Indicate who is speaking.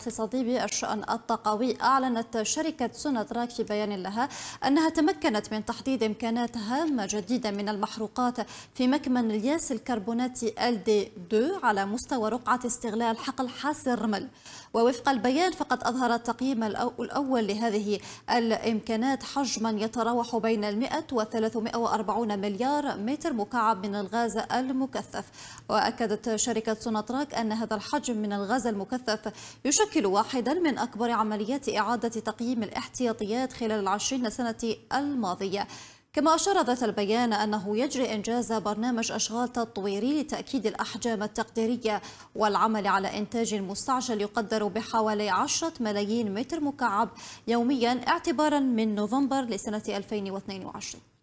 Speaker 1: الاقتصادي بالشأن الطاقوي أعلنت شركة سوناتراك في بيان لها أنها تمكنت من تحديد إمكانات هامة جديدة من المحروقات في مكمن الياس الكربوناتي LD2 على مستوى رقعة استغلال حقل حاس الرمل ووفق البيان فقد أظهر التقييم الأول لهذه الإمكانات حجما يتراوح بين 100 و 340 مليار متر مكعب من الغاز المكثف وأكدت شركة سوناتراك أن هذا الحجم من الغاز المكثف يشكل تشكل واحدا من أكبر عمليات إعادة تقييم الاحتياطيات خلال العشرين سنة الماضية كما أشار ذات البيان أنه يجري إنجاز برنامج أشغال تطويري لتأكيد الأحجام التقديرية والعمل على إنتاج مستعجل يقدر بحوالي 10 ملايين متر مكعب يوميا اعتبارا من نوفمبر لسنة 2022